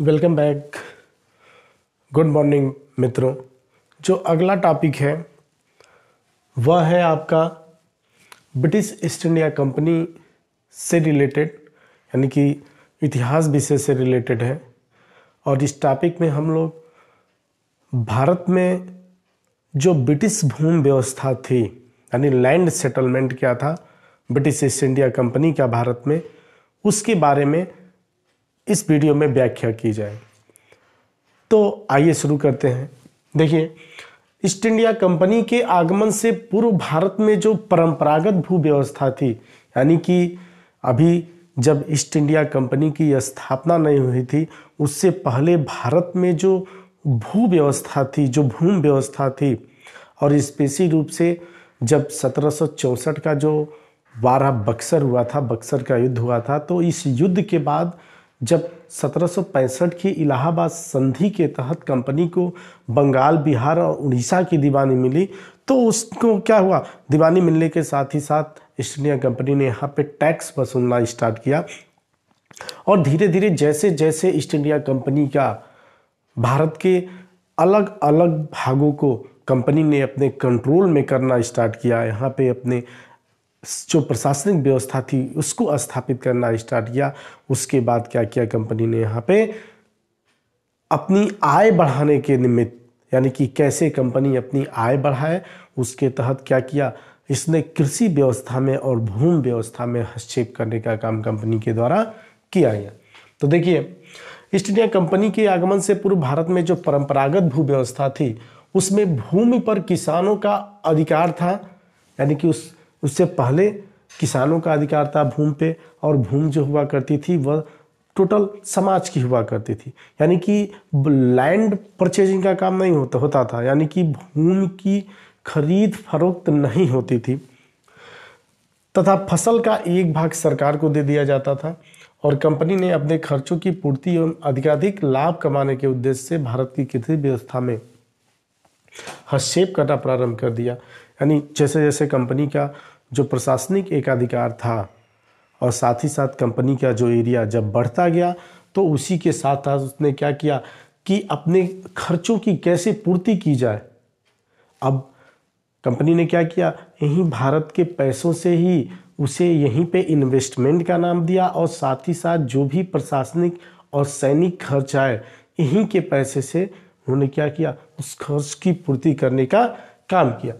welcome back good morning मित्रों जो अगला टॉपिक है वह है आपका ब्रिटिश ईस्ट इंडिया कंपनी से रिलेटेड यानी कि इतिहास विषय से रिलेटेड है और इस टॉपिक में हम लोग भारत में जो ब्रिटिश भूमि व्यवस्था थी यानी लैंड सेटलमेंट क्या था ब्रिटिश ईस्ट इंडिया कंपनी का भारत में उसके बारे में इस वीडियो में व्याख्या की जाए तो आइए शुरू करते हैं देखिए ईस्ट इंडिया कंपनी के आगमन से पूर्व भारत में जो परंपरागत भू व्यवस्था थी यानी कि अभी जब ईस्ट इंडिया कंपनी की स्थापना नहीं हुई थी उससे पहले भारत में जो भू व्यवस्था थी जो भूमि व्यवस्था थी और स्पेशी रूप से जब सत्रह का जो बारह बक्सर हुआ था बक्सर का युद्ध हुआ था तो इस युद्ध के बाद जब 1765 की इलाहाबाद संधि के तहत कंपनी को बंगाल बिहार और उड़ीसा की दीवानी मिली तो उसको क्या हुआ दीवानी मिलने के साथ ही साथ ईस्ट इंडिया कंपनी ने यहाँ पे टैक्स वसूलना स्टार्ट किया और धीरे धीरे जैसे जैसे ईस्ट इंडिया कंपनी का भारत के अलग अलग भागों को कंपनी ने अपने कंट्रोल में करना स्टार्ट किया यहाँ पे अपने जो प्रशासनिक व्यवस्था थी उसको स्थापित करना स्टार्ट किया उसके बाद क्या किया कंपनी ने यहाँ पे अपनी आय बढ़ाने के निमित्त यानी कि कैसे कंपनी अपनी आय बढ़ाए उसके तहत क्या किया इसने कृषि व्यवस्था में और भूमि व्यवस्था में हस्तक्षेप करने का काम कंपनी के द्वारा किया गया तो देखिए ईस्ट इंडिया कंपनी के आगमन से पूर्व भारत में जो परंपरागत भू व्यवस्था थी उसमें भूमि पर किसानों का अधिकार था यानी कि उस उससे पहले किसानों का अधिकार था भूमि पे और भूमि जो हुआ करती थी वह टोटल समाज की हुआ करती थी यानी कि लैंड परचेजिंग का काम नहीं होता होता था यानी कि भूमि की खरीद फरोख्त नहीं होती थी तथा फसल का एक भाग सरकार को दे दिया जाता था और कंपनी ने अपने खर्चों की पूर्ति एवं अधिकाधिक लाभ कमाने के उद्देश्य से भारत की कृषि व्यवस्था में हस्तक्षेप करना प्रारंभ कर दिया यानी जैसे जैसे कंपनी का जो प्रशासनिक एकाधिकार था और साथ ही साथ कंपनी का जो एरिया जब बढ़ता गया तो उसी के साथ साथ उसने क्या किया कि अपने खर्चों की कैसे पूर्ति की जाए अब कंपनी ने क्या किया यहीं भारत के पैसों से ही उसे यहीं पे इन्वेस्टमेंट का नाम दिया और साथ ही साथ जो भी प्रशासनिक और सैनिक खर्च आए यहीं के पैसे से उन्होंने क्या किया उस खर्च की पूर्ति करने का काम किया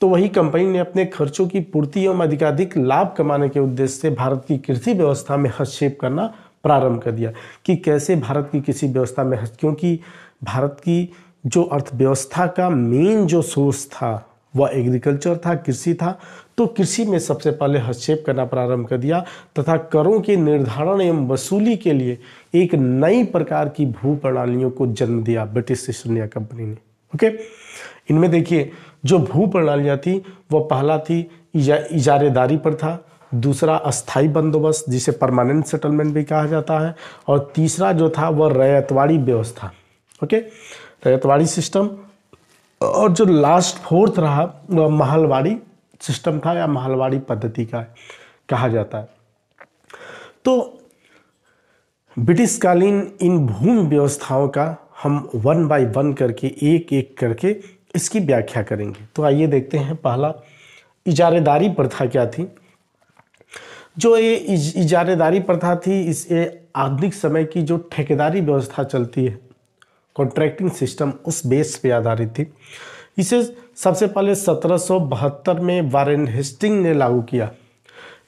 तो वही कंपनी ने अपने खर्चों की पूर्ति एवं अधिकाधिक लाभ कमाने के उद्देश्य से भारत की कृषि व्यवस्था में हस्तक्षेप करना प्रारंभ कर दिया कि कैसे भारत की कृषि व्यवस्था में क्योंकि भारत की जो अर्थव्यवस्था का मेन जो सोर्स था वह एग्रीकल्चर था कृषि था तो कृषि में सबसे पहले हस्तक्षेप करना प्रारंभ कर दिया तथा करों के निर्धारण एवं वसूली के लिए एक नई प्रकार की भू प्रणालियों को जन्म दिया ब्रिटिश ईस्ट इंडिया कंपनी ने ओके इनमें देखिए जो भू प्रणालियाँ थी वह पहला थी इजारेदारी पर था दूसरा अस्थाई बंदोबस्त जिसे परमानेंट सेटलमेंट भी कहा जाता है और तीसरा जो था वह रैतवाड़ी व्यवस्था ओके रैतवाड़ी सिस्टम और जो लास्ट फोर्थ रहा वह महलवाड़ी सिस्टम था या महलवाड़ी पद्धति का कहा जाता है तो ब्रिटिशकालीन इन भूमि व्यवस्थाओं का हम वन बाय वन करके एक एक करके इसकी व्याख्या करेंगे तो आइए देखते हैं पहला इजारेदारी प्रथा क्या थी जो ये इजारेदारी प्रथा थी इस ये आधुनिक समय की जो ठेकेदारी व्यवस्था चलती है कॉन्ट्रैक्टिंग सिस्टम उस बेस पे आधारित थी इसे सबसे पहले सत्रह में वारेन हेस्टिंग ने लागू किया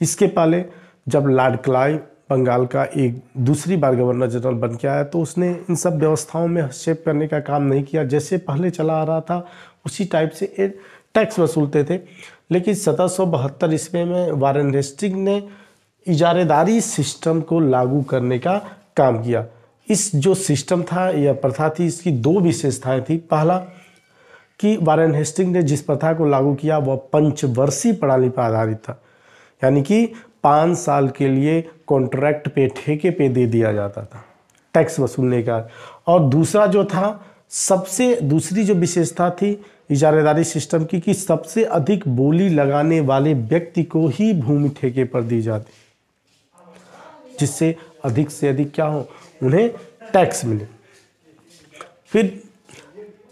इसके पहले जब लॉर्ड क्लाइव बंगाल का एक दूसरी बार गवर्नर जनरल बन के आया तो उसने इन सब व्यवस्थाओं में हस्तक्षेप करने का काम नहीं किया जैसे पहले चला आ रहा था उसी टाइप से टैक्स वसूलते थे लेकिन सत्रह सौ बहत्तर ईस्वी में वारन हेस्टिंग ने इजारेदारी सिस्टम को लागू करने का काम किया इस जो सिस्टम था या प्रथा थी इसकी दो विशेषताएं थी पहला कि वारन हेस्टिंग ने जिस प्रथा को लागू किया वह पंचवर्षीय प्रणाली पर आधारित था यानी कि पाँच साल के लिए कॉन्ट्रैक्ट पे ठेके पे दे दिया जाता था टैक्स वसूलने का और दूसरा जो था सबसे दूसरी जो विशेषता थी इजारेदारी सिस्टम की कि सबसे अधिक बोली लगाने वाले व्यक्ति को ही भूमि ठेके पर दी जाती जिससे अधिक से अधिक क्या हो उन्हें टैक्स मिले फिर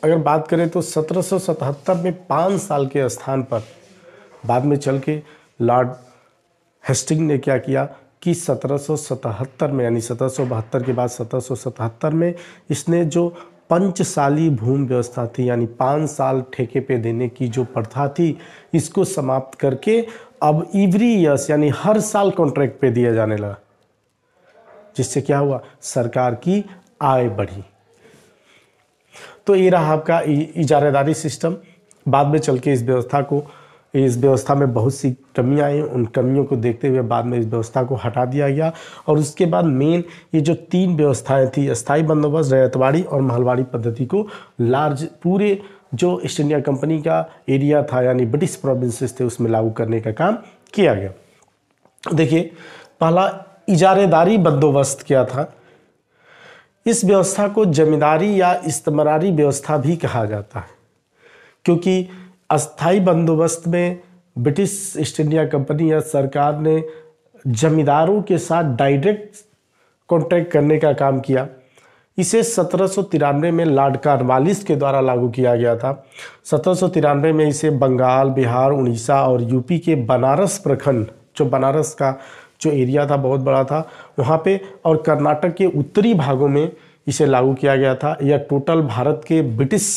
अगर बात करें तो सत्रह में पाँच साल के स्थान पर बाद में चल के लॉर्ड हेस्टिंग ने क्या किया कि सत्रह में यानी सत्रह के बाद सत्रह में इसने जो पंचसाली भूमि व्यवस्था थी यानी पाँच साल ठेके पे देने की जो प्रथा थी इसको समाप्त करके अब इवरी ईयर्स यानी हर साल कॉन्ट्रैक्ट पे दिया जाने लगा जिससे क्या हुआ सरकार की आय बढ़ी तो ये रहा आपका इजारेदारी सिस्टम बाद में चल के इस व्यवस्था को इस व्यवस्था में बहुत सी कमियाँ आई उन कमियों को देखते हुए बाद में इस व्यवस्था को हटा दिया गया और उसके बाद मेन ये जो तीन व्यवस्थाएं थी स्थायी बंदोबस्त रैतवाड़ी और महलवाड़ी पद्धति को लार्ज पूरे जो ईस्ट इंडिया कंपनी का एरिया था यानी ब्रिटिश प्रोविंसेस थे उसमें लागू करने का काम किया गया देखिए पहला इजारेदारी बंदोबस्त क्या था इस व्यवस्था को जमींदारी या इस्तमरारी व्यवस्था भी कहा जाता है क्योंकि अस्थाई बंदोबस्त में ब्रिटिश ईस्ट इंडिया कंपनी या सरकार ने जमींदारों के साथ डायरेक्ट कॉन्ट्रैक्ट करने का काम किया इसे सत्रह में लॉर्ड कार्नवालिस के द्वारा लागू किया गया था सत्रह में इसे बंगाल बिहार उड़ीसा और यूपी के बनारस प्रखंड जो बनारस का जो एरिया था बहुत बड़ा था वहाँ पे और कर्नाटक के उत्तरी भागों में इसे लागू किया गया था यह टोटल भारत के ब्रिटिश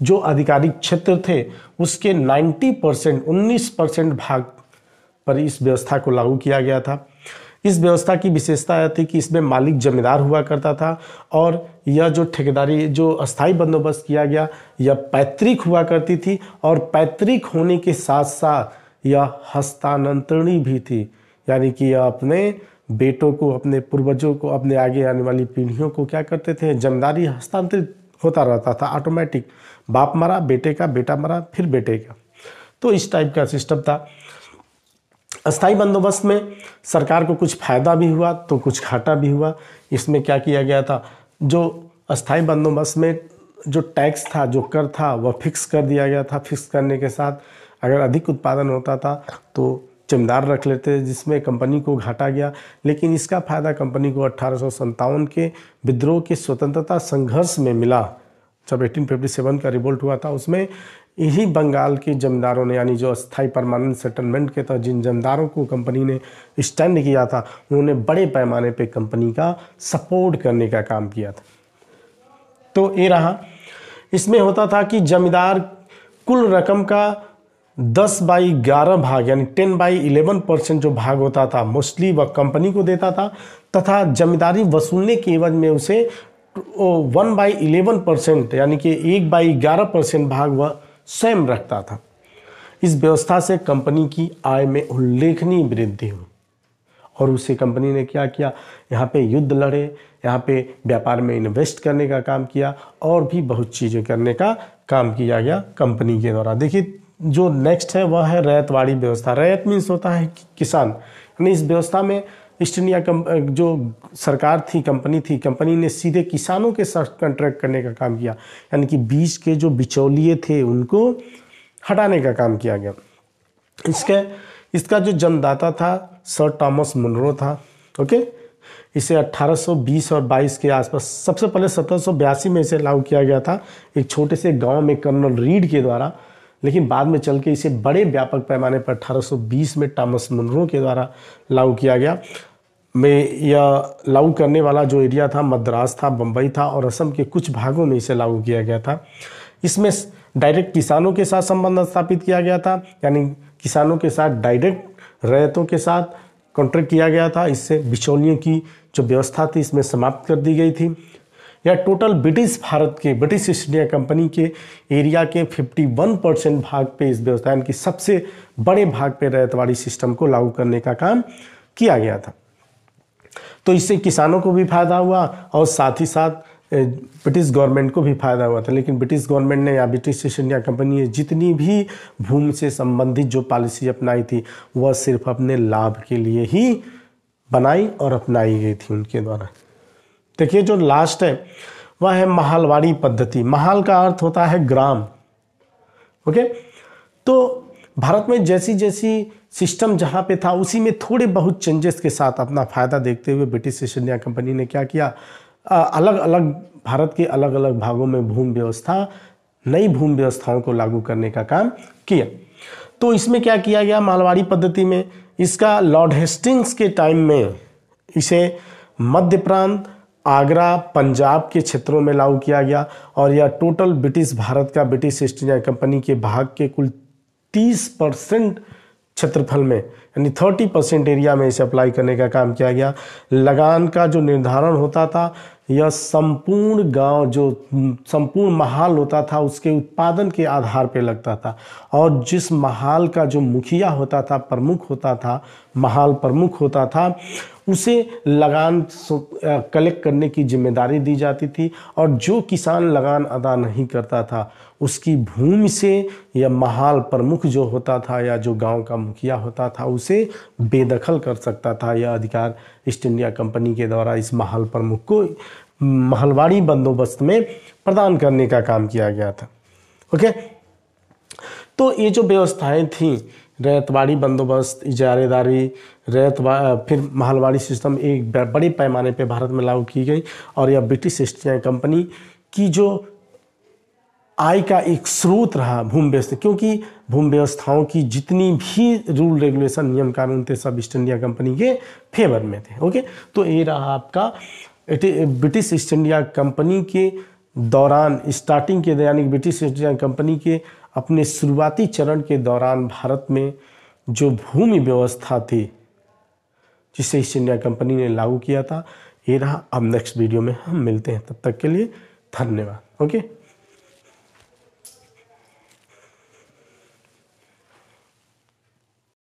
जो आधिकारिक क्षेत्र थे उसके 90 परसेंट उन्नीस परसेंट भाग पर इस व्यवस्था को लागू किया गया था इस व्यवस्था की विशेषता यह थी कि इसमें मालिक जमींदार हुआ करता था और यह जो ठेकेदारी जो अस्थाई बंदोबस्त किया गया यह पैतृक हुआ करती थी और पैतृक होने के साथ साथ यह हस्तांतरणी भी थी यानी कि यह अपने बेटों को अपने पूर्वजों को अपने आगे आने वाली पीढ़ियों को क्या करते थे जमींदारी हस्तांतरित होता रहता था ऑटोमेटिक बाप मरा बेटे का बेटा मरा फिर बेटे का तो इस टाइप का सिस्टम था अस्थाई बंदोबस्त में सरकार को कुछ फायदा भी हुआ तो कुछ घाटा भी हुआ इसमें क्या किया गया था जो अस्थाई बंदोबस्त में जो टैक्स था जो कर था वह फिक्स कर दिया गया था फिक्स करने के साथ अगर अधिक उत्पादन होता था तो जमींदार रख लेते जिसमें कंपनी को घाटा गया लेकिन इसका फ़ायदा कंपनी को अट्ठारह के विद्रोह के स्वतंत्रता संघर्ष में मिला जब 1857 का रिवोल्ट हुआ था उसमें इन्हीं बंगाल के जमींदारों ने यानी जो अस्थाई परमानेंट सेटलमेंट के तहत जिन जमींदारों को कंपनी ने स्टैंड किया था उन्होंने बड़े पैमाने पे कंपनी का सपोर्ट करने का काम किया था तो ये रहा इसमें होता था कि जमींदार कुल रकम का दस बाई ग्यारह भाग यानी टेन बाई इलेवन परसेंट जो भाग होता था मोस्टली वह कंपनी को देता था तथा जमींदारी वसूलने के एवज में उसे वन बाई इलेवन परसेंट यानी कि एक बाई ग्यारह परसेंट भाग वह स्वयं रखता था इस व्यवस्था से कंपनी की आय में उल्लेखनीय वृद्धि हुई और उसे कंपनी ने क्या किया यहाँ पे युद्ध लड़े यहाँ पे व्यापार में इन्वेस्ट करने का काम किया और भी बहुत चीज़ें करने का काम किया गया कंपनी के द्वारा देखिए जो नेक्स्ट है वह है रैतवाड़ी व्यवस्था रैत मीन्स होता है कि किसान यानी इस व्यवस्था में ईस्ट इंडिया कम जो सरकार थी कंपनी थी कंपनी ने सीधे किसानों के साथ कंट्रैक्ट करने का काम किया यानी कि बीज के जो बिचौलिए थे उनको हटाने का काम किया गया इसके इसका जो जन्मदाता था सर टॉमस मुनरो था ओके इसे 1820 और 22 के आसपास सबसे पहले सत्रह में इसे लागू किया गया था एक छोटे से गांव में कर्नल रीड के द्वारा लेकिन बाद में चल के इसे बड़े व्यापक पैमाने पर 1820 में टॉमस मुनरो के द्वारा लागू किया गया में यह लागू करने वाला जो एरिया था मद्रास था बम्बई था और असम के कुछ भागों में इसे लागू किया गया था इसमें डायरेक्ट किसानों के साथ संबंध स्थापित किया गया था यानी किसानों के साथ डायरेक्ट रैतों के साथ कॉन्ट्रैक्ट किया गया था इससे बिचौलियों की जो व्यवस्था थी इसमें समाप्त कर दी गई थी या टोटल ब्रिटिश भारत के ब्रिटिश ईस्ट इंडिया कंपनी के एरिया के 51 परसेंट भाग पे इस व्यवस्था यानी कि सबसे बड़े भाग पे रैतवाड़ी सिस्टम को लागू करने का काम किया गया था तो इससे किसानों को भी फायदा हुआ और साथ ही साथ ब्रिटिश गवर्नमेंट को भी फायदा हुआ था लेकिन ब्रिटिश गवर्नमेंट ने या ब्रिटिश ईस्ट इंडिया कंपनी ने जितनी भी भूमि से संबंधित जो पॉलिसी अपनाई थी वह सिर्फ अपने लाभ के लिए ही बनाई और अपनाई गई थी उनके द्वारा देखिए जो लास्ट है वह है महालवाड़ी पद्धति महाल का अर्थ होता है ग्राम ओके तो भारत में जैसी जैसी सिस्टम जहाँ पे था उसी में थोड़े बहुत चेंजेस के साथ अपना फ़ायदा देखते हुए ब्रिटिश ईस्ट इंडिया कंपनी ने क्या किया आ, अलग अलग भारत के अलग अलग भागों में भूमि व्यवस्था नई भूमि व्यवस्थाओं को लागू करने का काम किया तो इसमें क्या किया गया मालवाड़ी पद्धति में इसका लॉर्ड हेस्टिंग्स के टाइम में इसे मध्य प्रांत आगरा पंजाब के क्षेत्रों में लागू किया गया और यह टोटल ब्रिटिश भारत का ब्रिटिश ईस्ट इंडिया कंपनी के भाग के कुल 30 परसेंट क्षेत्रफल में यानी 30 परसेंट एरिया में इसे अप्लाई करने का काम किया गया लगान का जो निर्धारण होता था यह संपूर्ण गांव जो संपूर्ण महाल होता था उसके उत्पादन के आधार पर लगता था और जिस महाल का जो मुखिया होता था प्रमुख होता था महाल प्रमुख होता था उसे लगान कलेक्ट करने की जिम्मेदारी दी जाती थी और जो किसान लगान अदा नहीं करता था उसकी भूमि से या महाल प्रमुख जो होता था या जो गांव का मुखिया होता था उसे बेदखल कर सकता था यह अधिकार ईस्ट इंडिया कंपनी के द्वारा इस महल प्रमुख को महलवाड़ी बंदोबस्त में प्रदान करने का काम किया गया था ओके तो ये जो व्यवस्थाएं थीं रैतवाड़ी बंदोबस्त इजारेदारी रैत फिर महलवाड़ी सिस्टम एक बड़े पैमाने पे भारत में लागू की गई और यह ब्रिटिश ईस्ट इंडिया कंपनी की जो आय का एक स्रोत रहा भूमि व्यवस्था क्योंकि भूमि व्यवस्थाओं की जितनी भी रूल रेगुलेशन नियम कानून थे सब ईस्ट इंडिया कंपनी के फेवर में थे ओके तो ये रहा आपका ब्रिटिश ईस्ट इंडिया कंपनी के दौरान स्टार्टिंग के यानी ब्रिटिश ईस्ट इंडिया कंपनी के अपने शुरुआती चरण के दौरान भारत में जो भूमि व्यवस्था थी जिसे ईस्ट इंडिया कंपनी ने लागू किया था ये रहा अब नेक्स्ट वीडियो में हम मिलते हैं तब तक के लिए धन्यवाद ओके